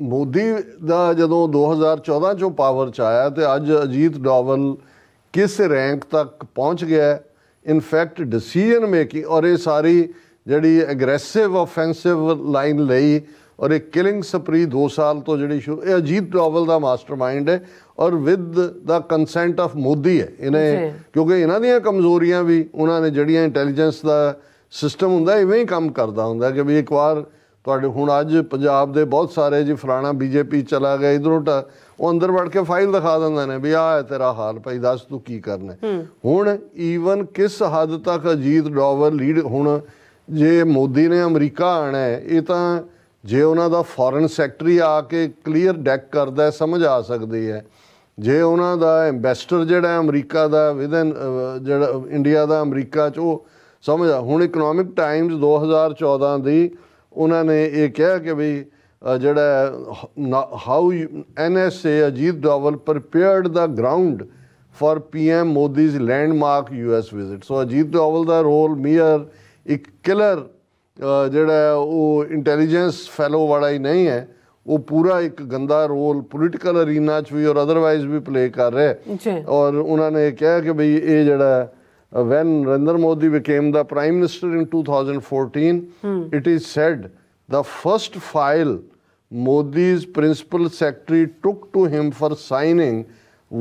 ਮੋਦੀ ਦਾ ਜਦੋਂ 2014 ਚੋਂ ਪਾਵਰ ਚ ਆਇਆ ਤੇ ਅੱਜ ਅਜੀਤ ਡੋਵਲ ਕਿਸ ਰੈਂਕ ਤੱਕ ਪਹੁੰਚ ਗਿਆ ਇਨ ਫੈਕਟ ਡਿਸੀਜਨ ਮੇਕਿੰਗ ਔਰ ਇਹ ਸਾਰੀ ਜਿਹੜੀ ਐਗਰੈਸਿਵ ਆਫੈਂਸਿਵ ਲਾਈਨ ਲਈ ਔਰ ਇਹ ਕਿਲਿੰਗ ਸਪਰੀ 2 ਸਾਲ ਤੋਂ ਜਿਹੜੀ ਸ਼ੁਰੂ ਇਹ ਅਜੀਤ ਡੋਵਲ ਦਾ ਮਾਸਟਰਮਾਈਂਡ ਹੈ ਔਰ with the consent of Modi ਹੈ ਇਹਨੇ ਕਿਉਂਕਿ ਇਹਨਾਂ ਦੀਆਂ ਕਮਜ਼ੋਰੀਆਂ ਵੀ ਉਹਨਾਂ ਨੇ ਜਿਹੜੀਆਂ ਇੰਟੈਲੀਜੈਂਸ ਦਾ ਸਿਸਟਮ ਹੁੰਦਾ ਇਵੇਂ ਹੀ ਕੰਮ ਕਰਦਾ ਹੁੰਦਾ ਕਿ ਵੀ ਇੱਕ ਵਾਰ ਤੁਹਾਡੇ ਹੁਣ ਅੱਜ ਪੰਜਾਬ ਦੇ ਬਹੁਤ ਸਾਰੇ ਜੀ ਫਰਾਣਾ ਬੀਜੇਪੀ ਚਲਾ ਗਿਆ ਇਧਰੋਂ ਉਹ ਅੰਦਰ ਵੜ ਕੇ ਫਾਈਲ ਦਿਖਾ ਦਿੰਦੇ ਨੇ ਵੀ ਆਹ ਹੈ ਤੇਰਾ ਹਾਲ ਭਾਈ ਦੱਸ ਤੂੰ ਕੀ ਕਰਨਾ ਹੁਣ ਈਵਨ ਕਿਸ ਹੱਦ ਤੱਕ ਅਜੀਤ ਡੋਵਰ ਲੀਡ ਹੁਣ ਜੇ ਮੋਦੀ ਨੇ ਅਮਰੀਕਾ ਆਣਾ ਹੈ ਇਹ ਤਾਂ ਜੇ ਉਹਨਾਂ ਦਾ ਫੋਰਨ ਸੈਕਟਰੀ ਆ ਕੇ ਕਲੀਅਰ ਡੈਕ ਕਰਦਾ ਸਮਝ ਆ ਸਕਦੀ ਹੈ ਜੇ ਉਹਨਾਂ ਦਾ ਐਮਬੈਸਟਰ ਜਿਹੜਾ ਅਮਰੀਕਾ ਦਾ ਵਿਦਨ ਜਿਹੜਾ ਇੰਡੀਆ ਦਾ ਅਮਰੀਕਾ ਚ ਉਹ ਸਮਝ ਆ ਹੁਣ ਇਕਨੋਮਿਕ ਟਾਈਮਸ 2014 ਦੀ ਉਹਨਾਂ ਨੇ ਇਹ ਕਿਹਾ ਕਿ ਵੀ ਜਿਹੜਾ how NSA Ajit Doval prepared the ground for PM Modi's landmark US visit so Ajit Doval the role mere ਇੱਕ ਕਿਲਰ ਜਿਹੜਾ ਉਹ ਇੰਟੈਲੀਜੈਂਸ ਫੈਲੋ ਵਾਲਾ ਹੀ ਨਹੀਂ ਹੈ ਉਹ ਪੂਰਾ ਇੱਕ ਗੰਦਾ ਰੋਲ ਪੋਲਿਟੀਕਲ ਅਰੀਨਾ ਚ ਵੀ ਔਰ ਅਦਰਵਾਈਜ਼ ਵੀ ਪਲੇ ਕਰ ਰਿਹਾ ਹੈ ਔਰ ਉਹਨਾਂ ਨੇ ਕਿਹਾ ਕਿ ਭਈ ਇਹ ਜਿਹੜਾ ਵੈਨ ਰੰਦਰ Modi became the prime minister in 2014 it is said the first file Modi's principal secretary took to him for signing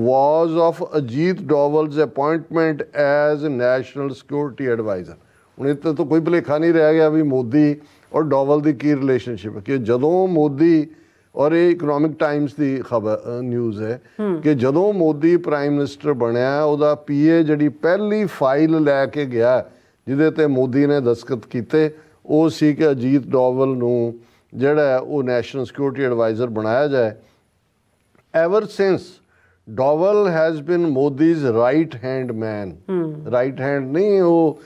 was of Ajit Doval's appointment as national security adviser ਹੁਣ ਇੱਥੇ ਤਾਂ ਕੋਈ ਭਲੇਖਾ ਨਹੀਂ ਰਹਿ ਗਿਆ ਵੀ ਮੋਦੀ ਔਰ ਡੋਵਲ ਦੀ ਕੀ ਰਿਲੇਸ਼ਨਸ਼ਿਪ ਹੈ ਕਿ ਜਦੋਂ ਮੋਦੀ ਔਰ ਇਹ ਇਕਨੋਮਿਕ ਟਾਈਮਸ ਦੀ ਖਬਰ ਨਿਊਜ਼ ਹੈ ਕਿ ਜਦੋਂ ਮੋਦੀ ਪ੍ਰਾਈਮ ਮਿਨਿਸਟਰ ਬਣਿਆ ਉਹਦਾ ਪੀਏ ਜਿਹੜੀ ਪਹਿਲੀ ਫਾਈਲ ਲੈ ਕੇ ਗਿਆ ਜਿਹਦੇ ਤੇ ਮੋਦੀ ਨੇ ਦਸਖਤ ਕੀਤੇ ਉਹ ਸੀ ਕਿ ਅਜੀਤ ਡੋਵਲ ਨੂੰ ਜਿਹੜਾ ਉਹ ਨੈਸ਼ਨਲ ਸਿਕਿਉਰਿਟੀ ਐਡਵਾਈਜ਼ਰ ਬਣਾਇਆ ਜਾਏ ever since Doval has been Modi's right hand man right hand ਨਹੀਂ ਉਹ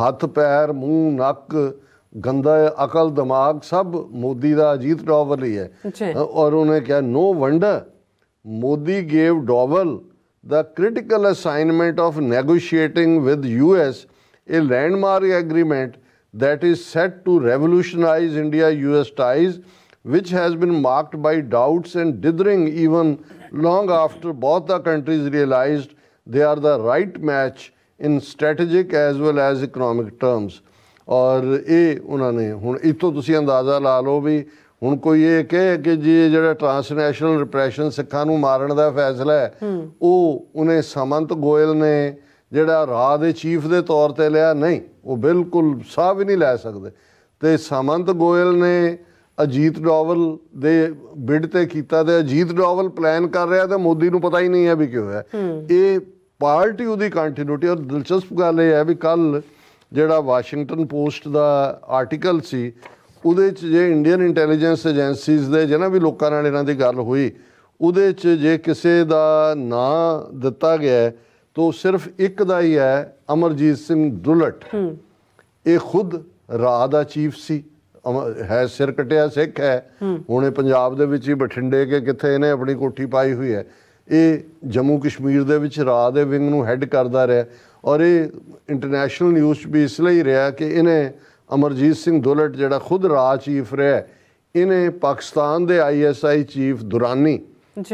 ਹੱਥ ਪੈਰ ਮੂੰਹ ਨੱਕ ਗੰਦਾ ਅਕਲ ਦਿਮਾਗ ਸਭ ਮੋਦੀ ਦਾ ਅਜੀਤ ਡੋਵਲ ਹੀ ਹੈ ਔਰ ਉਹਨੇ ਕਿਹਾ ਨੋ wonder Modi gave Doval the critical assignment of ਨੇਗੋਸ਼ੀਏਟਿੰਗ with U S ਇਹ landmark agreement that is set to ਰੈਵੋਲੂਸ਼ਨਾਈਜ਼ India U S ties which has been marked by doubts and ਡਿਦਰਿੰਗ even long after both the countries ਰੀਅਲਾਈਜ਼ਡ they are the right match in strategic as well as economic terms ਔਰ ਇਹ ਉਹਨਾਂ ਨੇ ਹੁਣ ਇਤੋਂ ਤੁਸੀਂ ਅੰਦਾਜ਼ਾ ਲਾ ਲਓ ਵੀ ਹੁਣ ਕੋਈ ਇਹ ਕਹੇ ਕਿ ਜੀ ਇਹ ਜਿਹੜਾ ਟ੍ਰਾਂਸਨੈਸ਼ਨਲ ਰਿਪਰੈਸ਼ਨ ਸਿੱਖਾਂ ਨੂੰ ਮਾਰਨ ਦਾ ਫੈਸਲਾ ਹੈ ਉਹ ਉਹਨੇ ਸਮੰਤ ਗੋਇਲ ਨੇ ਜਿਹੜਾ ਰਾਹ ਦੇ ਚੀਫ ਦੇ ਤੌਰ ਤੇ ਲਿਆ ਨਹੀਂ ਉਹ ਬਿਲਕੁਲ ਸਾਹ ਵੀ ਨਹੀਂ ਲੈ ਸਕਦੇ ਤੇ ਸਮੰਤ ਗੋਇਲ ਨੇ ਅਜੀਤ ਡੋਵਲ ਦੇ ਬਿੱਡ ਤੇ ਕੀਤਾ ਤੇ ਅਜੀਤ ਡੋਵਲ ਪਲਾਨ ਕਰ ਰਿਹਾ ਤੇ ਮੋਦੀ ਨੂੰ ਪਤਾ ਹੀ ਨਹੀਂ ਹੈ ਵੀ ਕੀ ਹੋਇਆ ਇਹ ਪਾਰਟੀ ਉਹਦੀ ਕੰਟੀਨਿਊਟੀ ਔਰ ਦਿਲਚਸਪ ਗੱਲ ਇਹ ਹੈ ਵੀ ਕੱਲ ਜਿਹੜਾ ਵਾਸ਼ਿੰਗਟਨ ਪੋਸਟ ਦਾ ਆਰਟੀਕਲ ਸੀ ਉਹਦੇ 'ਚ ਜੇ ਇੰਡੀਅਨ ਇੰਟੈਲੀਜੈਂਸ ਏਜੰਸੀਜ਼ ਦੇ ਜਿਹਨਾਂ ਵੀ ਲੋਕਾਂ ਨਾਲ ਇਹਨਾਂ ਦੀ ਗੱਲ ਹੋਈ ਉਹਦੇ 'ਚ ਜੇ ਕਿਸੇ ਦਾ ਨਾਂ ਦਿੱਤਾ ਗਿਆ ਤਾਂ ਸਿਰਫ ਇੱਕ ਦਾ ਹੀ ਹੈ ਅਮਰਜੀਤ ਸਿੰਘ ਦੁਲਟ ਇਹ ਖੁਦ ਰਾਹ ਦਾ ਚੀਫ ਸੀ ਹੈ ਸਿਰ ਕਟਿਆ ਸਿੱਖ ਹੈ ਹੁਣੇ ਪੰਜਾਬ ਦੇ ਵਿੱਚ ਹੀ ਬਠਿੰਡੇ ਕੇ ਕਿੱਥੇ ਇਹਨੇ ਆਪਣੀ ਕੋਠੀ ਪਾਈ ਹੋਈ ਹੈ ਇਹ ਜੰਮੂ ਕਸ਼ਮੀਰ ਦੇ ਵਿੱਚ ਰਾਹ ਦੇ ਵਿੰਗ ਨੂੰ ਹੈੱਡ ਕਰਦਾ ਰਿਹਾ ਔਰ ਇਹ ਇੰਟਰਨੈਸ਼ਨਲ ਨਿਊਜ਼ 'ਚ ਵੀ ਇਸ ਲਈ ਰਿਹਾ ਕਿ ਇਹਨੇ ਅਮਰਜੀਤ ਸਿੰਘ ਦੁਲਟ ਜਿਹੜਾ ਖੁਦ ਰਾ ਚੀਫ ਰਿਹਾ ਇਹਨੇ ਪਾਕਿਸਤਾਨ ਦੇ ਆਈਐਸਆਈ ਚੀਫ ਦੁਰਾਨੀ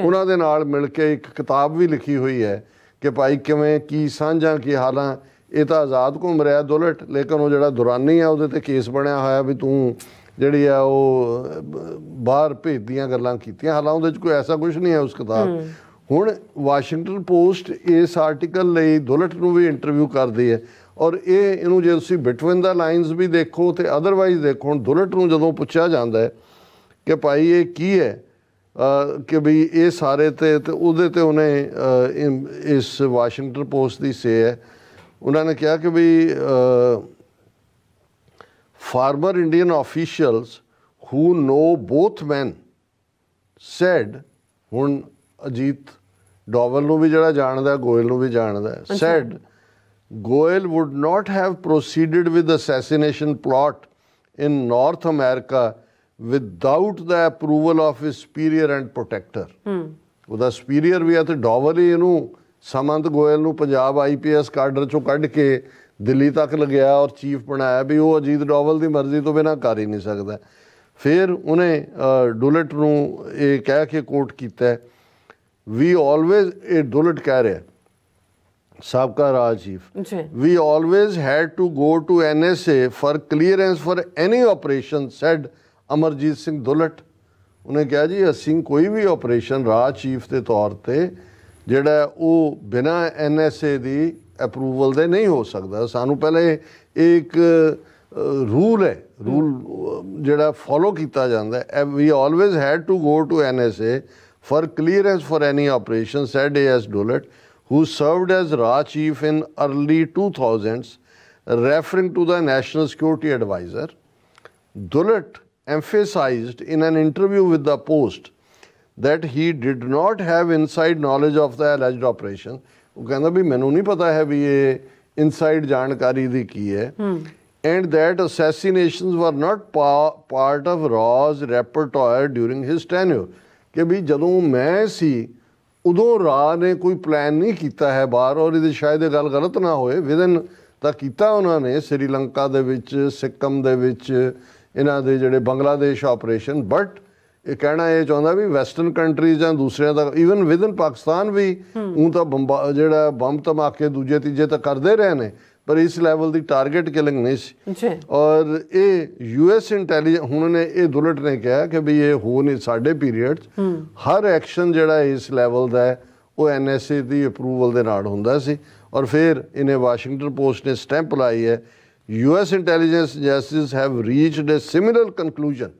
ਉਹਨਾਂ ਦੇ ਨਾਲ ਮਿਲ ਕੇ ਇੱਕ ਕਿਤਾਬ ਵੀ ਲਿਖੀ ਹੋਈ ਹੈ ਕਿ ਭਾਈ ਕਿਵੇਂ ਕੀ ਸਾਂਝਾਂ ਕੀ ਹਾਲਾਂ ਇਹ ਤਾਂ ਆਜ਼ਾਦ ਘੁੰਮ ਰਿਹਾ ਦੁਲਟ ਲੇਕਿਨ ਉਹ ਜਿਹੜਾ ਦੁਰਾਨੀ ਆ ਉਹਦੇ ਤੇ ਕੇਸ ਬਣਿਆ ਹੋਇਆ ਵੀ ਤੂੰ ਜਿਹੜੀ ਆ ਉਹ ਬਾਹਰ ਭੇਜਦੀਆਂ ਗੱਲਾਂ ਕੀਤੀਆਂ ਹਾਲਾਂ ਉਹਦੇ ਵਿੱਚ ਕੋਈ ਐਸਾ ਕੁਝ ਨਹੀਂ ਹੈ ਉਸ ਕਿਤਾਬ ਹੁਣ ਵਾਸ਼ਿੰਗਟਨ ਪੋਸਟ ਇਸ ਆਰਟੀਕਲ ਲਈ ਦੁਲਟ ਨੂੰ ਵੀ ਇੰਟਰਵਿਊ ਕਰਦੀ ਹੈ ਔਰ ਇਹ ਇਹਨੂੰ ਜੇ ਤੁਸੀਂ ਬਿਟਵੀਨ ਦਾ ਲਾਈਨਸ ਵੀ ਦੇਖੋ ਤੇ ਅਦਰਵਾਈਜ਼ ਦੇਖੋ ਹੁਣ ਦੁਲਟ ਨੂੰ ਜਦੋਂ ਪੁੱਛਿਆ ਜਾਂਦਾ ਹੈ ਕਿ ਭਾਈ ਇਹ ਕੀ ਹੈ ਕਿ ਵੀ ਇਹ ਸਾਰੇ ਤੇ ਤੇ ਉਹਦੇ ਤੇ ਉਹਨੇ ਇਸ ਵਾਸ਼ਿੰਗਟਨ ਪੋਸਟ ਦੀ ਸੇ ਹੈ ਉਹਨਾਂ ਨੇ ਕਿਹਾ ਕਿ ਵੀ former Indian officials who know both men said ਹੁਣ ਅਜੀਤ ਡੋਵਲ ਨੂੰ ਵੀ ਜਿਹੜਾ ਜਾਣਦਾ ਗੋਇਲ ਨੂੰ ਵੀ ਜਾਣਦਾ said Goel would not have proceeded with assassination plot in North America without the approval of his superior and protector ਹੂੰ ਉਹਦਾ ਸੁਪੀਰੀਅਰ ਵੀ ਆ ਤੇ ਡੋਵਲ ਹੀ ਇਹਨੂੰ ਸਮੰਤ ਗੋਇਲ ਨੂੰ ਪੰਜਾਬ ਆਈਪੀਐਸ ਕਾਡਰ ਚੋਂ ਕੱਢ ਕੇ ਦਿੱਲੀ ਤੱਕ ਲਗਿਆ ਔਰ ਚੀਫ ਬਣਾਇਆ ਵੀ ਉਹ ਅਜੀਤ ਡੋਵਲ ਦੀ ਮਰਜ਼ੀ ਤੋਂ ਬਿਨਾ ਕਰ ਹੀ ਨਹੀਂ ਸਕਦਾ ਫਿਰ ਉਹਨੇ ਡੁਲਟ ਨੂੰ ਇਹ ਕਹਿ ਕੇ ਕੋਰਟ ਕੀਤਾ ਵੀ ਆਲਵੇਜ਼ ਇਹ ਦੁਲਟ ਕਹਿ ਰਿਹਾ ਸਾਬਕਾ ਰਾਜ chief we always had to go to NSA for clearance for any operation said Amarjit Singh Dulat ਉਹਨੇ ਕਿਹਾ ਜੀ ਅਸੀਂ ਕੋਈ ਵੀ ਆਪਰੇਸ਼ਨ ਰਾਜ ਚੀਫ ਦੇ ਤੌਰ ਤੇ ਜਿਹੜਾ ਉਹ ਬਿਨਾ ਐਨਐਸਏ ਦੀ ਅਪਰੂਵਲ ਦੇ ਨਹੀਂ ਹੋ ਸਕਦਾ ਸਾਨੂੰ ਪਹਿਲੇ ਇੱਕ ਰੂਲ ਹੈ ਰੂਲ ਜਿਹੜਾ ਫਾਲੋ ਕੀਤਾ ਜਾਂਦਾ ਹੈ we always had to go to NSA for clearance for any operation, said A.S. Dolat, who served as Raj Chief in early 2000s, referring to the National Security Advisor. Dolat emphasized in an interview with the Post that he did not have inside knowledge of the alleged operation. ਉਹ ਕਹਿੰਦਾ ਵੀ ਮੈਨੂੰ ਨਹੀਂ ਪਤਾ ਹੈ ਵੀ ਇਹ inside ਜਾਣਕਾਰੀ ਦੀ ਕੀ ਹੈ and that assassinations were not part of Ra's repertoire during his tenure. ਕਿ ਵੀ ਜਦੋਂ ਮੈਂ ਸੀ ਉਦੋਂ ਰਾ ਨੇ ਕੋਈ ਪਲਾਨ ਨਹੀਂ ਕੀਤਾ ਹੈ ਬਾਹਰ ਔਰ ਇਹਦੇ ਸ਼ਾਇਦ ਇਹ ਗੱਲ ਗਲਤ ਨਾ ਹੋਏ ਵਿਦਨ ਤਾਂ ਕੀਤਾ ਉਹਨਾਂ ਨੇ ਸ੍ਰੀਲੰਕਾ ਦੇ ਵਿੱਚ ਸਿੱਕਮ ਦੇ ਵਿੱਚ ਇਹਨਾਂ ਦੇ ਜਿਹੜੇ ਬੰਗਲਾਦੇਸ਼ ਆਪਰੇਸ਼ਨ ਬਟ ਇਹ ਕਹਿਣਾ ਇਹ ਚਾਹੁੰਦਾ ਵੀ ਵੈਸਟਰਨ ਕੰਟਰੀਜ਼ ਜਾਂ ਦੂਸਰਿਆਂ ਦਾ ਇਵਨ ਵਿਦਨ ਪਾਕਿਸਤਾਨ ਵੀ ਉਹ ਤਾਂ ਜਿਹੜਾ ਬੰਬ ਧਮਾਕੇ ਦੂਜੇ ਤੀਜੇ ਤਾਂ ਕਰਦੇ ਰਹੇ ਨੇ ਪਰ ਇਸ ਲੈਵਲ ਦੀ ਟਾਰਗੇਟ ਕਿਲਿੰਗ ਨਹੀਂ ਸੀ ਜੀ ਔਰ ਇਹ ਯੂਐਸ ਇੰਟੈਲੀਜੈਂਸ ਹੁਣ ਨੇ ਇਹ ਦੁਲਟ ਨੇ ਕਿਹਾ ਕਿ ਵੀ ਇਹ ਹੋ ਨਹੀਂ ਸਾਡੇ ਪੀਰੀਅਡ ਹਰ ਐਕਸ਼ਨ ਜਿਹੜਾ ਇਸ ਲੈਵਲ ਦਾ ਹੈ ਉਹ ਐਨਐਸਏ ਦੀ ਅਪਰੂਵਲ ਦੇ ਨਾਲ ਹੁੰਦਾ ਸੀ ਔਰ ਫਿਰ ਇਹਨੇ ਵਾਸ਼ਿੰਗਟਨ ਪੋਸਟ ਨੇ ਸਟੈਂਪ ਲਾਈ ਹੈ US intelligence justice have reached a similar conclusion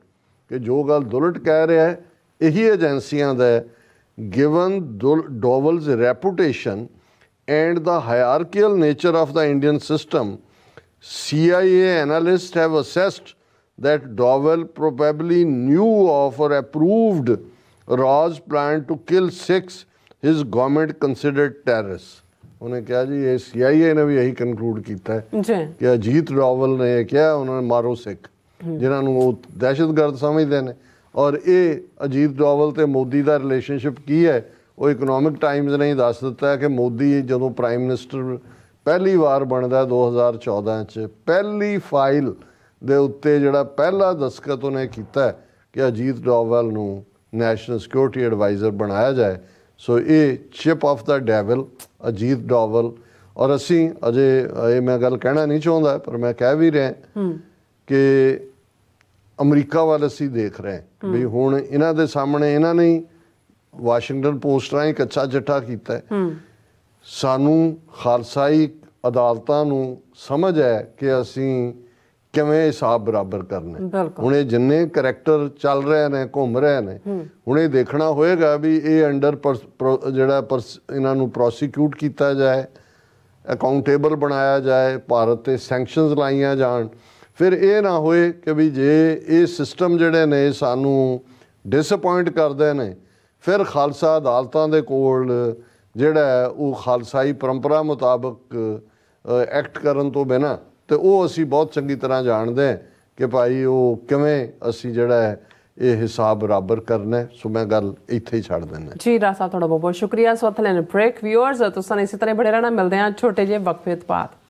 ਕਿ ਜੋ ਗੱਲ ਦੁਲਟ ਕਹਿ ਰਿਹਾ ਹੈ ਇਹੀ ਏਜੰਸੀਆਂ ਦਾ given Doval's reputation and the hierarchical nature of the Indian system, CIA analysts have assessed that Dowell probably knew of or approved Raw's plan to kill six his government considered terrorists. ਉਹਨੇ ਕਿਹਾ ਜੀ ਇਹ ਸੀਆਈਏ ਨੇ ਵੀ ਇਹੀ conclude ਕੀਤਾ ਹੈ ਕਿ ਅਜੀਤ ਡੋਵਲ ਨੇ ਕਿਹਾ ਉਹਨਾਂ ਨੇ ਮਾਰੋ ਸਿੱਖ ਜਿਨ੍ਹਾਂ ਨੂੰ ਉਹ ਦਹਿਸ਼ਤਗਰਦ ਸਮਝਦੇ ਨੇ ਔਰ ਇਹ ਅਜੀਤ ਡੋਵਲ ਤੇ ਮੋਦੀ ਦਾ ਰਿਲੇਸ਼ਨਸ਼ਿਪ ਕੀ ਹੈ ਉਹ ਇਕਨੋਮਿਕ ਟਾਈਮਜ਼ ਨੇ ਦੱਸ ਦਿੱਤਾ ਕਿ ਮੋਦੀ ਜਦੋਂ ਪ੍ਰਾਈਮ ਮਿਨਿਸਟਰ ਪਹਿਲੀ ਵਾਰ ਬਣਦਾ 2014 ਚ ਪਹਿਲੀ ਫਾਈਲ ਦੇ ਉੱਤੇ ਜਿਹੜਾ ਪਹਿਲਾ ਦਸਖਤ ਉਹਨੇ ਕੀਤਾ ਕਿ ਅਜੀਤ ਡੋਵਲ ਨੂੰ ਨੈਸ਼ਨਲ ਸਿਕਿਉਰਿਟੀ ਐਡਵਾਈਜ਼ਰ ਬਣਾਇਆ ਜਾਏ ਸੋ ਇਹ ਚਿਪ ਆਫ ਦਾ ਡੈਵਲ ਅਜੀਤ ਡੋਵਲ ਔਰ ਅਸੀਂ ਅਜੇ ਇਹ ਮੈਂ ਗੱਲ ਕਹਿਣਾ ਨਹੀਂ ਚਾਹੁੰਦਾ ਪਰ ਮੈਂ ਕਹਿ ਵੀ ਰਿਹਾ ਕਿ ਅਮਰੀਕਾ ਵਾਲੇ ਅਸੀਂ ਦੇਖ ਰਹੇ ਵੀ ਹੁਣ ਇਹਨਾਂ ਦੇ ਸਾਹਮਣੇ ਇਹਨਾਂ ਨੇ ਵਾਸ਼ਿੰਗਟਨ ਪੋਸਟ ਰਾਹੀਂ ਕੱਚਾ ਜੱਟਾ ਕੀਤਾ ਹੈ ਸਾਨੂੰ ਖਾਲਸਾਈ ਅਦਾਲਤਾਂ ਨੂੰ ਸਮਝ ਹੈ ਕਿ ਅਸੀਂ ਕਿਵੇਂ ਹਿਸਾਬ ਬਰਾਬਰ ਕਰਨਾ ਹੁਣ ਇਹ ਜਿੰਨੇ ਕੈਰੈਕਟਰ ਚੱਲ ਰਹੇ ਨੇ ਘੁੰਮ ਰਹੇ ਨੇ ਹੁਣ ਇਹ ਦੇਖਣਾ ਹੋਏਗਾ ਵੀ ਇਹ ਅੰਡਰ ਜਿਹੜਾ ਇਹਨਾਂ ਨੂੰ ਪ੍ਰੋਸੀਕਿਊਟ ਕੀਤਾ ਜਾਏ ਅਕਾਊਂਟੇਬਲ ਬਣਾਇਆ ਜਾਏ ਭਾਰਤ ਤੇ ਸੈਂਕਸ਼ਨਸ ਲਾਈਆਂ ਜਾਣ ਫਿਰ ਇਹ ਨਾ ਹੋਏ ਕਿ ਵੀ ਜੇ ਇਹ ਸਿਸਟਮ ਜਿਹੜੇ ਨੇ ਸਾਨੂੰ ਡਿਸਪਾਇੰਟ ਕਰਦੇ ਨੇ ਫਿਰ ਖਾਲਸਾ ਅਦਾਲਤਾਂ ਦੇ ਕੋਲ ਜਿਹੜਾ ਉਹ ਖਾਲਸਾਈ ਪਰੰਪਰਾ ਮੁਤਾਬਕ ਐਕਟ ਕਰਨ ਤੋਂ ਬਿਨਾ ਤੇ ਉਹ ਅਸੀਂ ਬਹੁਤ ਚੰਗੀ ਤਰ੍ਹਾਂ ਜਾਣਦੇ ਹਾਂ ਕਿ ਭਾਈ ਉਹ ਕਿਵੇਂ ਅਸੀਂ ਜਿਹੜਾ ਇਹ ਹਿਸਾਬ ਬਰਾਬਰ ਕਰਨਾ ਸੋ ਮੈਂ ਗੱਲ ਇੱਥੇ ਹੀ ਛੱਡ ਦਿੰਦਾ ਜੀ ਰਾਸਾ ਤੁਹਾਡਾ ਬਹੁਤ ਬਹੁਤ ਸ਼ੁਕਰੀਆ ਸੋ ਅਥਲੇ ਨੇ ਬ੍ਰੇਕ ਵਿਊਅਰਸ ਤੁਸੀਂ ਇਸੇ ਤਰ੍ਹਾਂ ਬੜੇ ਰਹਿਣਾ ਮਿਲਦੇ ਆ ਛੋਟੇ ਜਿਹੇ ਵਕਫੇ ਤੋਂ ਬਾਅਦ